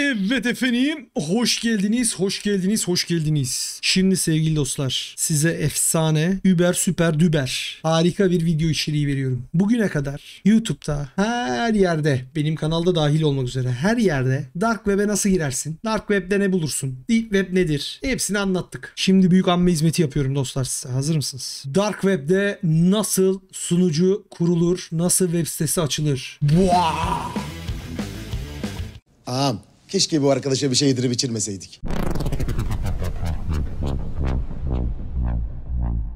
Evet efendim, hoş geldiniz, hoş geldiniz, hoş geldiniz. Şimdi sevgili dostlar, size efsane, über süper düber, harika bir video içeriği veriyorum. Bugüne kadar YouTube'da her yerde, benim kanalda dahil olmak üzere her yerde Dark Web'e nasıl girersin, Dark Web'de ne bulursun, Deep Web nedir, hepsini anlattık. Şimdi büyük amme hizmeti yapıyorum dostlar size, hazır mısınız? Dark Web'de nasıl sunucu kurulur, nasıl web sitesi açılır? Buah! Keşke bu arkadaşa bir şey yedirip içirmeseydik.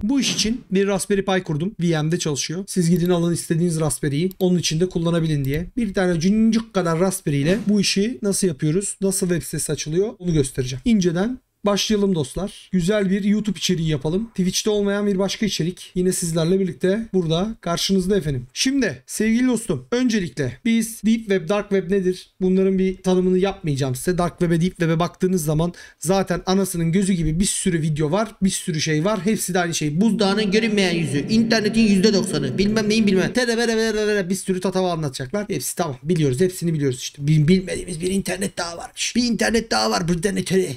Bu iş için bir Raspberry Pi kurdum. VM'de çalışıyor. Siz gidin alın istediğiniz Raspberry'yi. Onun için de kullanabilin diye. Bir tane cüncük kadar Raspberry ile bu işi nasıl yapıyoruz? Nasıl web sitesi açılıyor? Onu göstereceğim. İnceden başlayalım dostlar. Güzel bir YouTube içeriği yapalım. Twitch'te olmayan bir başka içerik. Yine sizlerle birlikte burada karşınızda efendim. Şimdi sevgili dostum öncelikle biz Deep Web, Dark Web nedir? Bunların bir tanımını yapmayacağım size. Dark Web'e, Deep Web'e baktığınız zaman zaten anasının gözü gibi bir sürü video var. Bir sürü şey var. Hepsi de aynı şey. Buzdağının görünmeyen yüzü. internetin %90'ı. Bilmem neyin bilmem. Tedebere bir sürü tatava anlatacaklar. Hepsi tamam. Biliyoruz. Hepsini biliyoruz işte. Bilmediğimiz bir internet daha varmış. Bir internet daha var. Bir,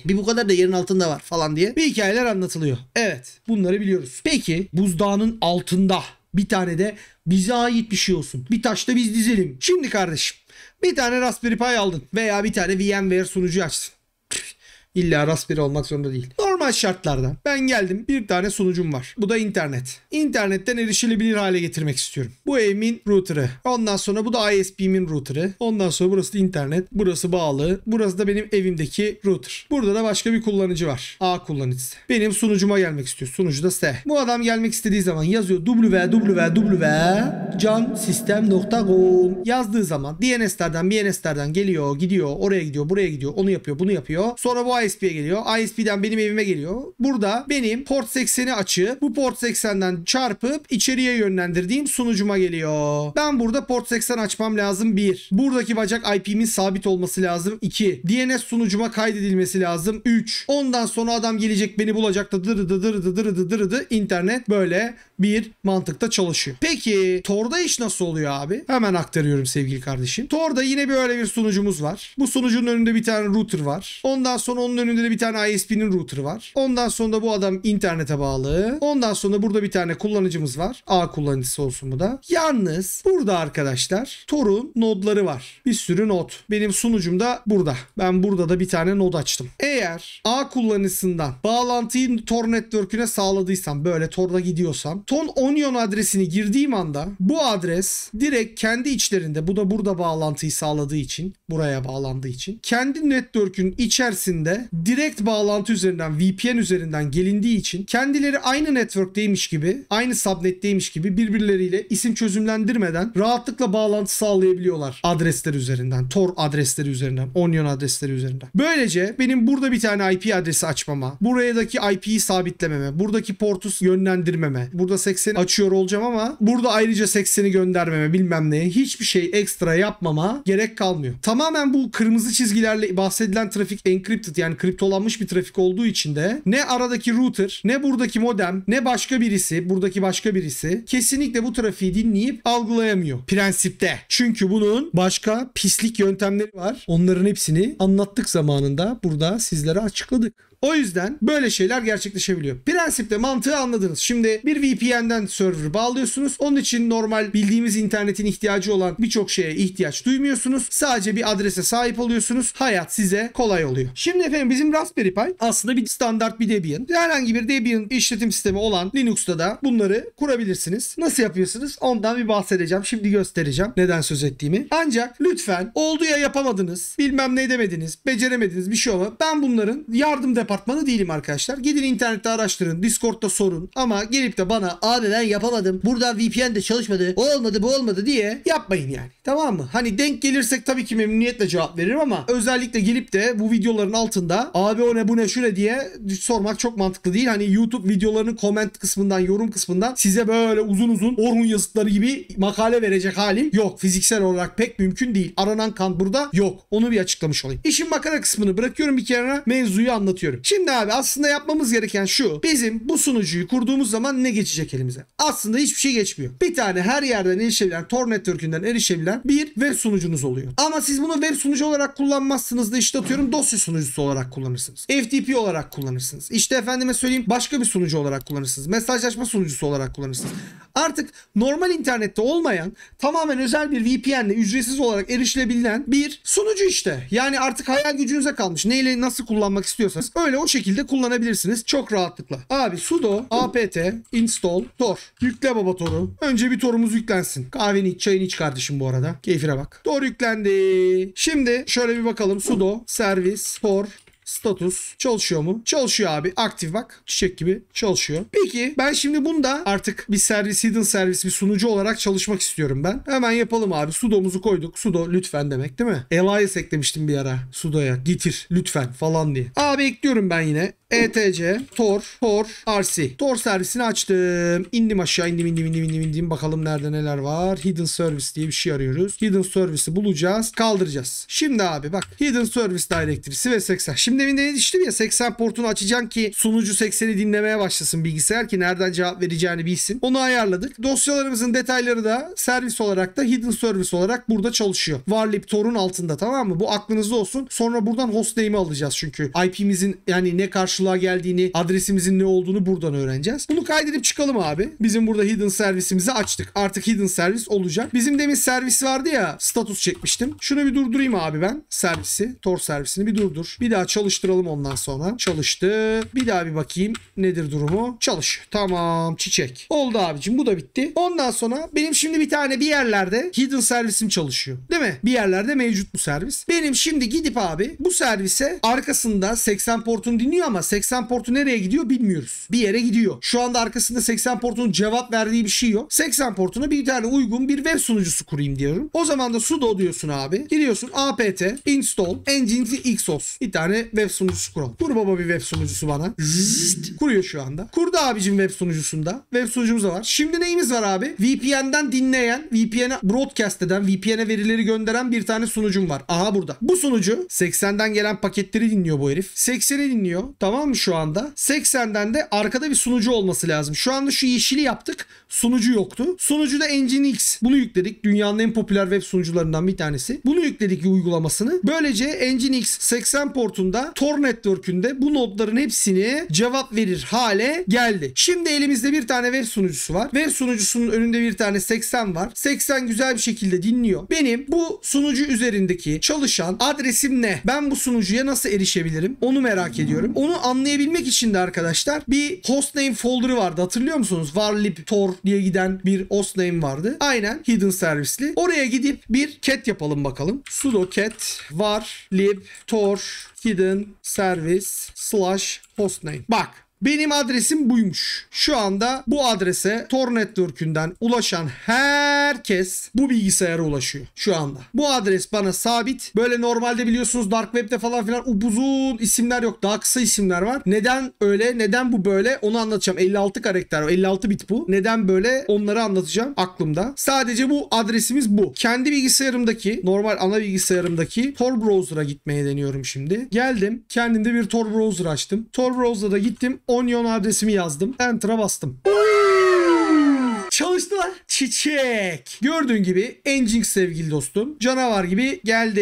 bir bu kadar da yerin altında var falan diye bir hikayeler anlatılıyor. Evet bunları biliyoruz. Peki buzdağının altında bir tane de bize ait bir şey olsun. Bir taşta biz dizelim. Şimdi kardeşim bir tane Raspberry Pi aldın veya bir tane VMware sunucu açsın. İlla Raspberry olmak zorunda değil. Normal şartlarda ben geldim bir tane sunucum var. Bu da internet. İnternetten erişilebilir hale getirmek istiyorum. Bu evimin router'ı. Ondan sonra bu da ISP'min router'ı. Ondan sonra burası da internet. Burası bağlı. Burası da benim evimdeki router. Burada da başka bir kullanıcı var. A kullanıcısı. Benim sunucuma gelmek istiyor. Sunucu da S. Bu adam gelmek istediği zaman yazıyor www.cansystem.com yazdığı zaman DNS'lerden BNS'lerden geliyor, gidiyor, oraya gidiyor, buraya gidiyor, onu yapıyor, bunu yapıyor. Sonra bu ISP'ye geliyor. ISP'den benim evime geliyor geliyor. Burada benim port 80'i açıp bu port 80'den çarpıp içeriye yönlendirdiğim sunucuma geliyor. Ben burada port 80 açmam lazım 1. Buradaki bacak IP'min sabit olması lazım 2. DNS sunucuma kaydedilmesi lazım 3. Ondan sonra adam gelecek beni bulacak da dırı dı dırı dı dırı dı dırı internet böyle bir mantıkta çalışıyor. Peki Tor'da iş nasıl oluyor abi? Hemen aktarıyorum sevgili kardeşim. Tor'da yine böyle bir sunucumuz var. Bu sunucunun önünde bir tane router var. Ondan sonra onun önünde de bir tane ISP'nin router var. Ondan sonra bu adam internete bağlı. Ondan sonra burada bir tane kullanıcımız var. A kullanıcısı olsun bu da. Yalnız burada arkadaşlar Tor'un nodları var. Bir sürü nod. Benim sunucum da burada. Ben burada da bir tane nod açtım. Eğer A kullanıcısından bağlantıyı Tor network'üne sağladıysam böyle Tor'da gidiyorsam Ton Onion adresini girdiğim anda bu adres direkt kendi içlerinde bu da burada bağlantıyı sağladığı için buraya bağlandığı için kendi network'ün içerisinde direkt bağlantı üzerinden VPN VPN üzerinden gelindiği için kendileri aynı network'teymiş gibi, aynı subnet'teymiş gibi birbirleriyle isim çözümlendirmeden rahatlıkla bağlantı sağlayabiliyorlar adresler üzerinden, Tor adresleri üzerinden, Onion adresleri üzerinden. Böylece benim burada bir tane IP adresi açmama, buradaki IP'yi sabitlememe, buradaki portu yönlendirmeme, burada 80 açıyor olacağım ama burada ayrıca 80'i göndermeme bilmem neye hiçbir şey ekstra yapmama gerek kalmıyor. Tamamen bu kırmızı çizgilerle bahsedilen trafik encrypted yani kriptolanmış bir trafik olduğu için de ne aradaki router ne buradaki modem ne başka birisi buradaki başka birisi kesinlikle bu trafiği dinleyip algılayamıyor prensipte. Çünkü bunun başka pislik yöntemleri var. Onların hepsini anlattık zamanında burada sizlere açıkladık. O yüzden böyle şeyler gerçekleşebiliyor. Prensipte mantığı anladınız. Şimdi bir VPN'den server bağlıyorsunuz. Onun için normal bildiğimiz internetin ihtiyacı olan birçok şeye ihtiyaç duymuyorsunuz. Sadece bir adrese sahip oluyorsunuz. Hayat size kolay oluyor. Şimdi efendim bizim Raspberry Pi aslında bir standart bir Debian. Herhangi bir Debian işletim sistemi olan Linux'ta da bunları kurabilirsiniz. Nasıl yapıyorsunuz? Ondan bir bahsedeceğim. Şimdi göstereceğim neden söz ettiğimi. Ancak lütfen oldu ya yapamadınız, bilmem ne demediniz, beceremediniz bir şey olmadı. Ben bunların yardım departmanı apartmanı değilim arkadaşlar. Gidin internette araştırın. Discord'da sorun. Ama gelip de bana abi ben yapamadım. Burada VPN de çalışmadı. O olmadı bu olmadı diye yapmayın yani. Tamam mı? Hani denk gelirsek tabii ki memnuniyetle cevap veririm ama özellikle gelip de bu videoların altında abi o ne bu ne şu ne diye sormak çok mantıklı değil. Hani YouTube videolarının comment kısmından yorum kısmından size böyle uzun uzun Orhun yazıtları gibi makale verecek halim yok. Fiziksel olarak pek mümkün değil. Aranan kan burada yok. Onu bir açıklamış olayım. İşin makara kısmını bırakıyorum bir kenara. Mevzuyu anlatıyorum geçiyorum. Şimdi abi aslında yapmamız gereken şu. Bizim bu sunucuyu kurduğumuz zaman ne geçecek elimize? Aslında hiçbir şey geçmiyor. Bir tane her yerden erişebilen, Tor Network'ünden erişebilen bir web sunucunuz oluyor. Ama siz bunu web sunucu olarak kullanmazsınız da işte atıyorum dosya sunucusu olarak kullanırsınız. FTP olarak kullanırsınız. İşte efendime söyleyeyim başka bir sunucu olarak kullanırsınız. Mesajlaşma sunucusu olarak kullanırsınız. Artık normal internette olmayan tamamen özel bir VPN ile ücretsiz olarak erişilebilen bir sunucu işte. Yani artık hayal gücünüze kalmış. Neyle nasıl kullanmak istiyorsanız öyle Böyle o şekilde kullanabilirsiniz çok rahatlıkla. Abi sudo apt install tor. Yükle baba toru. Önce bir torumuz yüklensin. Kahveni iç çayını iç kardeşim bu arada. Keyfine bak. Tor yüklendi. Şimdi şöyle bir bakalım. sudo servis tor status çalışıyor mu? Çalışıyor abi. Aktif bak. Çiçek gibi çalışıyor. Peki ben şimdi bunda artık bir servis hidden servis bir sunucu olarak çalışmak istiyorum ben. Hemen yapalım abi. Sudo'muzu koyduk. Sudo lütfen demek değil mi? Elias eklemiştim bir ara. Sudo'ya. Getir lütfen falan diye abi ekliyorum ben yine. ETC, Tor, Tor, RC. Tor servisini açtım. İndim aşağı indim indim indim indim indim. Bakalım nerede neler var. Hidden Service diye bir şey arıyoruz. Hidden Service'i bulacağız. Kaldıracağız. Şimdi abi bak. Hidden Service Directory'si ve 80. Şimdi evinde yetiştim ya 80 portunu açacağım ki sunucu 80'i dinlemeye başlasın bilgisayar ki nereden cevap vereceğini bilsin. Onu ayarladık. Dosyalarımızın detayları da servis olarak da Hidden Service olarak burada çalışıyor. Varlib Tor'un altında tamam mı? Bu aklınızda olsun. Sonra buradan host name'i alacağız çünkü. IP ilişkimizin yani ne karşılığa geldiğini, adresimizin ne olduğunu buradan öğreneceğiz. Bunu kaydedip çıkalım abi. Bizim burada hidden servisimizi açtık. Artık hidden servis olacak. Bizim demin servis vardı ya status çekmiştim. Şunu bir durdurayım abi ben servisi. Tor servisini bir durdur. Bir daha çalıştıralım ondan sonra. Çalıştı. Bir daha bir bakayım nedir durumu. Çalış. Tamam çiçek. Oldu abicim bu da bitti. Ondan sonra benim şimdi bir tane bir yerlerde hidden servisim çalışıyor. Değil mi? Bir yerlerde mevcut bu servis. Benim şimdi gidip abi bu servise arkasında 80 80 portunu dinliyor ama 80 portu nereye gidiyor bilmiyoruz. Bir yere gidiyor. Şu anda arkasında 80 portunun cevap verdiği bir şey yok. 80 portuna bir tane uygun bir web sunucusu kurayım diyorum. O zaman da sudo diyorsun abi. Giriyorsun apt install engine xos. Bir tane web sunucusu kuralım. Kur baba bir web sunucusu bana. Zzt. Kuruyor şu anda. Kurdu abicim web sunucusunda. Web sunucumuz var. Şimdi neyimiz var abi? VPN'den dinleyen, VPN'e broadcast eden, VPN'e verileri gönderen bir tane sunucum var. Aha burada. Bu sunucu 80'den gelen paketleri dinliyor bu herif. 80'i dinliyor. Tamam mı şu anda? 80'den de arkada bir sunucu olması lazım. Şu anda şu yeşili yaptık. Sunucu yoktu. Sunucu da Nginx. Bunu yükledik. Dünyanın en popüler web sunucularından bir tanesi. Bunu yükledik uygulamasını. Böylece Nginx 80 portunda Tor Network'ünde bu nodların hepsini cevap verir hale geldi. Şimdi elimizde bir tane web sunucusu var. Web sunucusunun önünde bir tane 80 var. 80 güzel bir şekilde dinliyor. Benim bu sunucu üzerindeki çalışan adresim ne? Ben bu sunucuya nasıl erişebilirim? Onu onu merak ediyorum. Onu anlayabilmek için de arkadaşlar bir hostname folder'ı vardı hatırlıyor musunuz? varlib tor diye giden bir hostname vardı. Aynen hidden servisli. Oraya gidip bir cat yapalım bakalım. sudo cat varlib tor hidden service slash hostname. Bak benim adresim buymuş. Şu anda bu adrese Tor Network'ünden ulaşan herkes bu bilgisayara ulaşıyor şu anda. Bu adres bana sabit. Böyle normalde biliyorsunuz Dark Web'de falan filan upuzun isimler yok. Daha kısa isimler var. Neden öyle? Neden bu böyle? Onu anlatacağım. 56 karakter var. 56 bit bu. Neden böyle? Onları anlatacağım aklımda. Sadece bu adresimiz bu. Kendi bilgisayarımdaki, normal ana bilgisayarımdaki Tor Browser'a gitmeye deniyorum şimdi. Geldim. Kendimde bir Tor Browser açtım. Tor Browser'a da gittim Onion adresimi yazdım. Enter'a bastım çalıştılar. Çiçek. Gördüğün gibi Engine sevgili dostum. Canavar gibi geldi.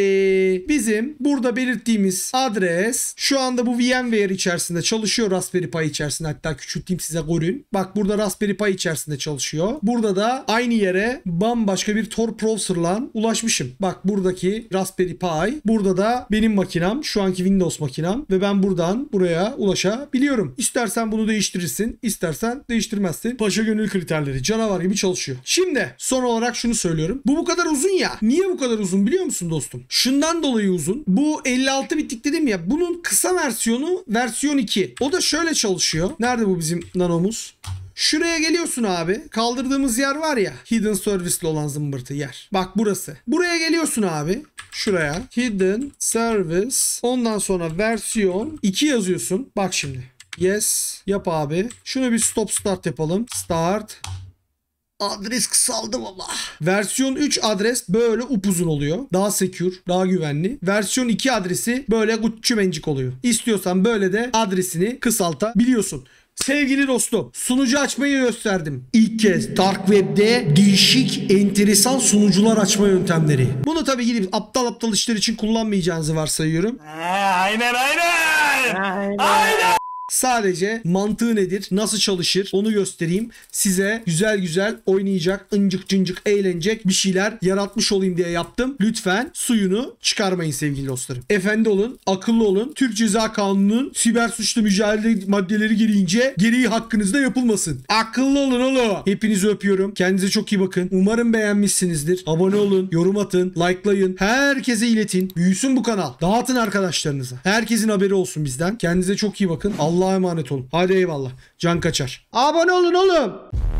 Bizim burada belirttiğimiz adres şu anda bu VMware içerisinde çalışıyor Raspberry Pi içerisinde. Hatta küçülteyim size görün. Bak burada Raspberry Pi içerisinde çalışıyor. Burada da aynı yere bambaşka bir Tor browser'la ulaşmışım. Bak buradaki Raspberry Pi. Burada da benim makinem. Şu anki Windows makinem. Ve ben buradan buraya ulaşabiliyorum. İstersen bunu değiştirirsin. istersen değiştirmezsin. Paşa gönül kriterleri. Canavar var gibi çalışıyor. Şimdi son olarak şunu söylüyorum. Bu bu kadar uzun ya. Niye bu kadar uzun biliyor musun dostum? Şundan dolayı uzun. Bu 56 bitlik dedim ya. Bunun kısa versiyonu versiyon 2. O da şöyle çalışıyor. Nerede bu bizim nanomuz? Şuraya geliyorsun abi. Kaldırdığımız yer var ya. Hidden Service'li olan zımbırtı yer. Bak burası. Buraya geliyorsun abi. Şuraya. Hidden Service. Ondan sonra versiyon 2 yazıyorsun. Bak şimdi. Yes. Yap abi. Şunu bir stop start yapalım. Start. Adres kısaldı baba. Versiyon 3 adres böyle upuzun oluyor. Daha secure, daha güvenli. Versiyon 2 adresi böyle gucci oluyor. İstiyorsan böyle de adresini kısaltabiliyorsun. Sevgili dostum sunucu açmayı gösterdim. İlk kez Dark Web'de değişik enteresan sunucular açma yöntemleri. Bunu tabii gidip aptal aptal işler için kullanmayacağınızı varsayıyorum. Aynen aynen. Aynen. aynen. Sadece mantığı nedir, nasıl çalışır onu göstereyim. Size güzel güzel oynayacak, ıncık cıncık eğlenecek bir şeyler yaratmış olayım diye yaptım. Lütfen suyunu çıkarmayın sevgili dostlarım. Efendi olun, akıllı olun. Türk Ceza Kanunu'nun siber suçlu mücadele maddeleri gereğince gereği hakkınızda yapılmasın. Akıllı olun oğlum. Hepinizi öpüyorum. Kendinize çok iyi bakın. Umarım beğenmişsinizdir. Abone olun, yorum atın, likelayın. Herkese iletin. Büyüsün bu kanal. Dağıtın arkadaşlarınıza. Herkesin haberi olsun bizden. Kendinize çok iyi bakın. Allah Allah'a emanet olun. Hadi eyvallah. Can kaçar. Abone olun oğlum.